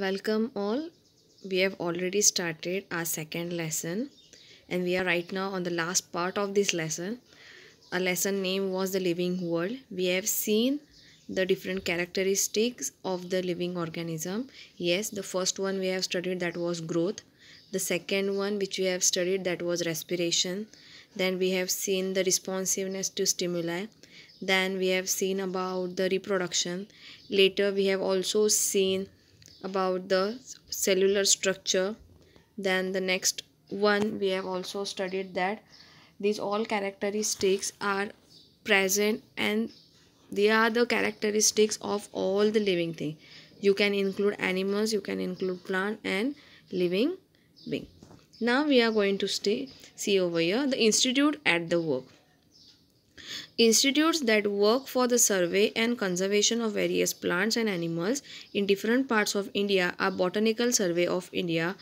Welcome all. We have already started our second lesson and we are right now on the last part of this lesson. A lesson name was the living world. We have seen the different characteristics of the living organism. Yes, the first one we have studied that was growth. The second one which we have studied that was respiration. Then we have seen the responsiveness to stimuli then we have seen about the reproduction later we have also seen about the cellular structure then the next one we have also studied that these all characteristics are present and they are the characteristics of all the living thing you can include animals you can include plant and living being now we are going to stay see over here the institute at the work Institutes that work for the survey and conservation of various plants and animals in different parts of India are Botanical Survey of India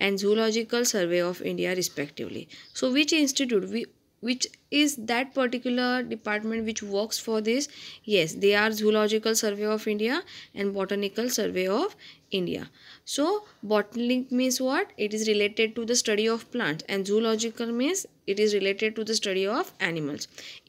and Zoological Survey of India respectively. So which institute, which is that particular department which works for this yes they are zoological survey of india and botanical survey of india so botany means what it is related to the study of plants and zoological means it is related to the study of animals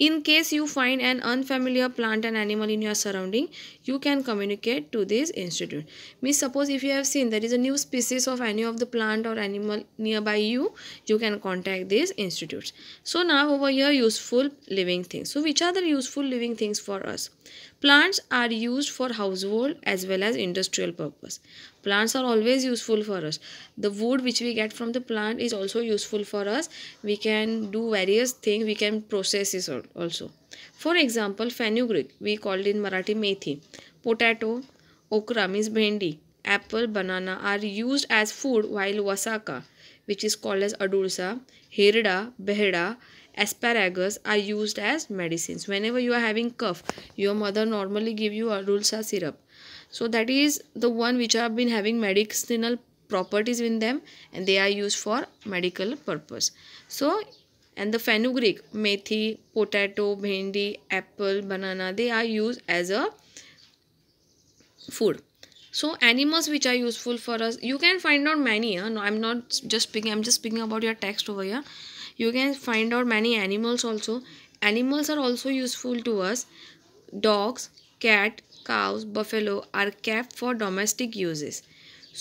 in case you find an unfamiliar plant and animal in your surrounding you can communicate to this institute means suppose if you have seen there is a new species of any of the plant or animal nearby you you can contact these institutes so now over here useful living things. So which are the useful living things for us? Plants are used for household as well as industrial purpose. Plants are always useful for us. The wood which we get from the plant is also useful for us. We can do various things. We can process it also. For example, fenugreek, we called in Marathi methi. Potato, okra means bhendi. Apple, banana are used as food while wasaka, which is called as adursa, hirda, behda asparagus are used as medicines whenever you are having cough your mother normally give you arulsa syrup so that is the one which have been having medicinal properties in them and they are used for medical purpose so and the fenugreek methi potato bhindi, apple banana they are used as a food so animals which are useful for us you can find out many huh? no i'm not just speaking i'm just speaking about your text over here you can find out many animals also animals are also useful to us dogs cat cows buffalo are kept for domestic uses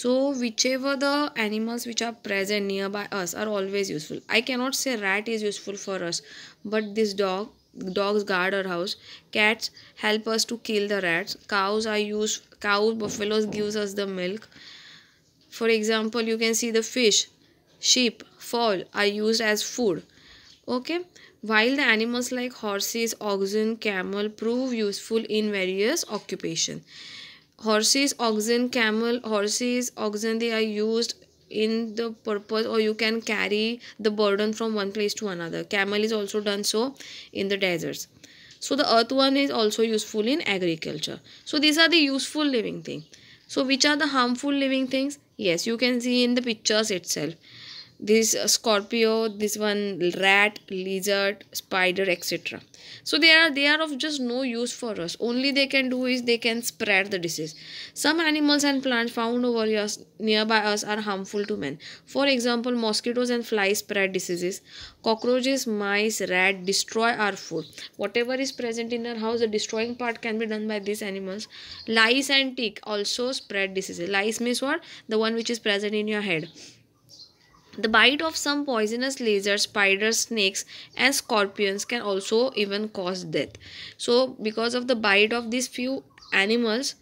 so whichever the animals which are present nearby us are always useful i cannot say rat is useful for us but this dog dogs guard our house cats help us to kill the rats cows are used cows buffaloes gives us the milk for example you can see the fish sheep, fowl are used as food. Okay. While the animals like horses, oxen, camel prove useful in various occupation. Horses, oxen, camel, horses, oxen, they are used in the purpose or you can carry the burden from one place to another. Camel is also done so in the deserts. So the earth one is also useful in agriculture. So these are the useful living thing. So which are the harmful living things? Yes, you can see in the pictures itself this uh, scorpio this one rat lizard spider etc so they are they are of just no use for us only they can do is they can spread the disease some animals and plants found over here nearby us are harmful to men. for example mosquitoes and flies spread diseases cockroaches mice rat destroy our food whatever is present in our house the destroying part can be done by these animals lice and tick also spread diseases lice means what the one which is present in your head the bite of some poisonous lizard, spiders, snakes and scorpions can also even cause death. So because of the bite of these few animals,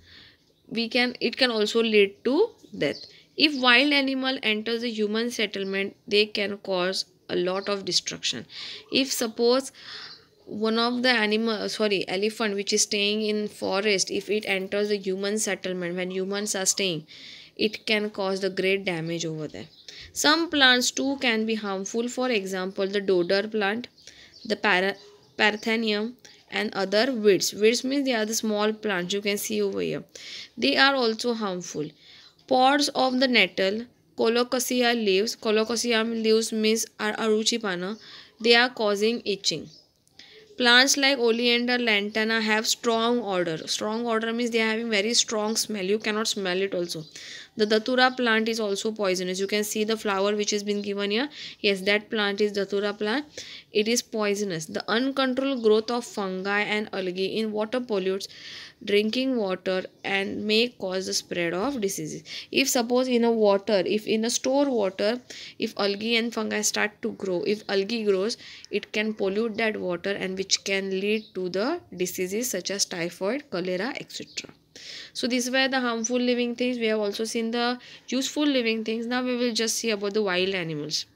we can it can also lead to death. If wild animal enters the human settlement, they can cause a lot of destruction. If suppose one of the animal sorry elephant which is staying in forest if it enters the human settlement when humans are staying it can cause the great damage over there some plants too can be harmful, for example, the dodder plant, the parathenium and other weeds. Weeds means they are the small plants you can see over here. They are also harmful. Pods of the nettle, colocasia leaves, colocasia leaves means are aruchipana, they are causing itching. Plants like oleander, lantana have strong odor. Strong odor means they are having very strong smell. You cannot smell it also. The datura plant is also poisonous. You can see the flower which has been given here. Yes, that plant is datura plant. It is poisonous. The uncontrolled growth of fungi and algae in water pollutes drinking water and may cause the spread of diseases. If suppose in a water, if in a store water, if algae and fungi start to grow, if algae grows, it can pollute that water and which can lead to the diseases such as typhoid, cholera, etc so these were the harmful living things we have also seen the useful living things now we will just see about the wild animals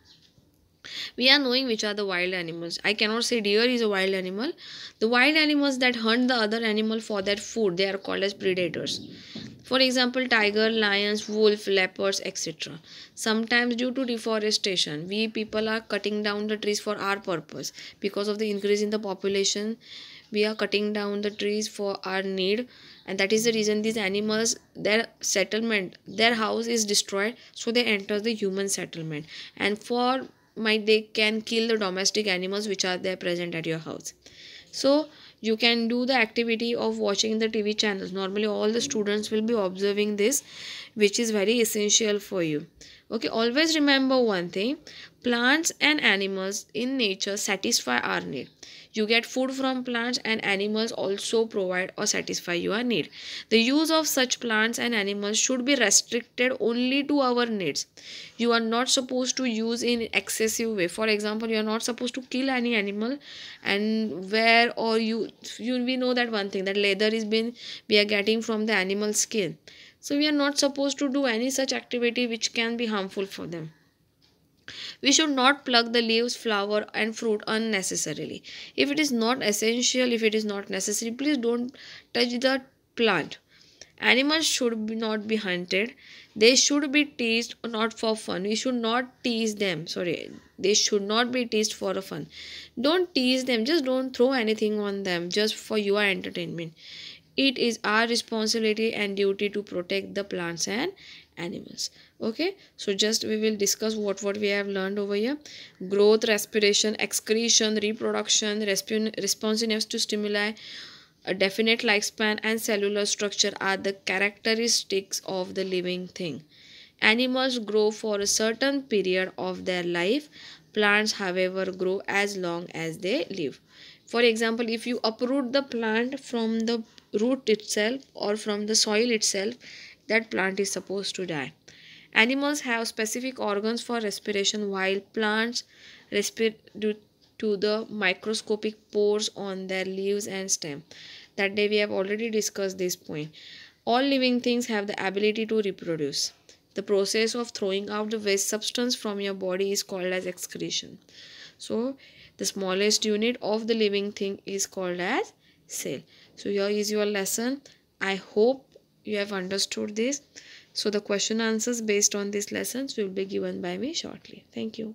we are knowing which are the wild animals i cannot say deer is a wild animal the wild animals that hunt the other animal for their food they are called as predators for example tiger lions wolf leopards etc sometimes due to deforestation we people are cutting down the trees for our purpose because of the increase in the population we are cutting down the trees for our need and that is the reason these animals their settlement their house is destroyed so they enter the human settlement and for might they can kill the domestic animals which are there present at your house so you can do the activity of watching the tv channels normally all the students will be observing this which is very essential for you okay always remember one thing plants and animals in nature satisfy our need you get food from plants and animals also provide or satisfy your need. The use of such plants and animals should be restricted only to our needs. You are not supposed to use in excessive way. For example, you are not supposed to kill any animal and wear or you, you we know that one thing that leather is being we are getting from the animal skin. So we are not supposed to do any such activity which can be harmful for them. We should not pluck the leaves, flower, and fruit unnecessarily. If it is not essential, if it is not necessary, please don't touch the plant. Animals should be not be hunted. They should be teased not for fun. We should not tease them. Sorry, they should not be teased for fun. Don't tease them. Just don't throw anything on them just for your entertainment. It is our responsibility and duty to protect the plants and animals okay so just we will discuss what what we have learned over here growth respiration excretion reproduction responsiveness to stimuli a definite lifespan and cellular structure are the characteristics of the living thing animals grow for a certain period of their life plants however grow as long as they live for example if you uproot the plant from the root itself or from the soil itself that plant is supposed to die. Animals have specific organs for respiration while plants respire due to the microscopic pores on their leaves and stem. That day we have already discussed this point. All living things have the ability to reproduce. The process of throwing out the waste substance from your body is called as excretion. So, the smallest unit of the living thing is called as cell. So, here is your lesson. I hope you have understood this so the question answers based on these lessons will be given by me shortly thank you